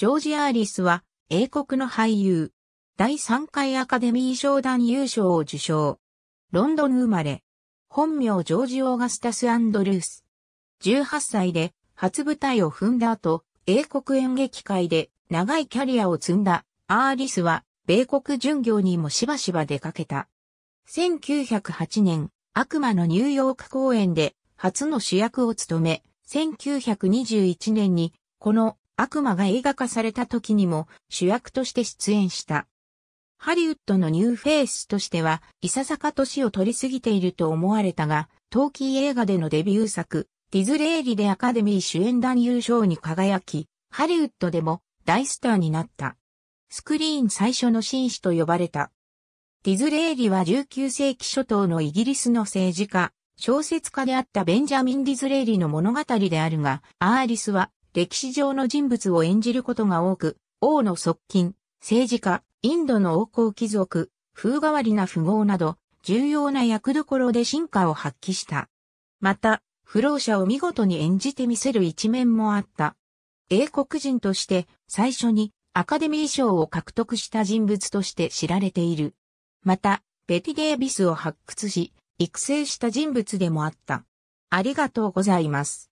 ジョージ・アーリスは、英国の俳優。第3回アカデミー賞団優勝を受賞。ロンドン生まれ。本名ジョージ・オーガスタス・アンドルース。18歳で初舞台を踏んだ後、英国演劇界で長いキャリアを積んだアーリスは、米国巡業にもしばしば出かけた。1908年、悪魔のニューヨーク公演で初の主役を務め、1921年にこの悪魔が映画化された時にも主役として出演した。ハリウッドのニューフェイスとしては、いささか年を取りすぎていると思われたが、陶器映画でのデビュー作、ディズレーリでアカデミー主演男優賞に輝き、ハリウッドでも大スターになった。スクリーン最初の紳士と呼ばれた。ディズレーリは19世紀初頭のイギリスの政治家、小説家であったベンジャミン・ディズレーリの物語であるが、アーリスは歴史上の人物を演じることが多く、王の側近、政治家、インドの王侯貴族、風変わりな富豪など、重要な役どころで進化を発揮した。また、不老者を見事に演じてみせる一面もあった。英国人として最初にアカデミー賞を獲得した人物として知られている。また、ベティ・デービスを発掘し、育成した人物でもあった。ありがとうございます。